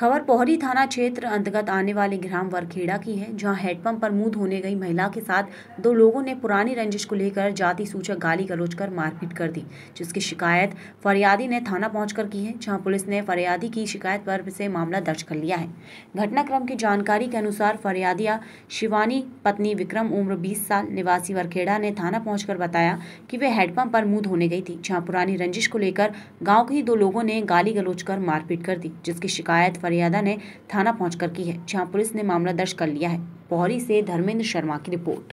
खबर पोहरी थाना क्षेत्र अंतर्गत आने वाले ग्राम वरखेड़ा की है जहां हेडपंप पर मुंह धोने गई महिला के साथ दो लोगों ने पुरानी रंजिश को लेकर जाति सूचक गाली गलोच कर मारपीट कर दी जिसकी शिकायत फरियादी ने थाना पहुंचकर की है जहां पुलिस ने फरियादी की शिकायत पर से मामला दर्ज कर लिया है घटनाक्रम की जानकारी के अनुसार फरियादिया शिवानी पत्नी विक्रम उम्र बीस साल निवासी वरखेड़ा ने थाना पहुंचकर बताया कि वे हेडपंप पर मुंह धोने गई थी जहाँ पुरानी रंजिश को लेकर गाँव के ही दो लोगों ने गाली गलोच कर मारपीट कर दी जिसकी शिकायत फरियादा ने थाना पहुंचकर की है जहां पुलिस ने मामला दर्ज कर लिया है पौरी से धर्मेंद्र शर्मा की रिपोर्ट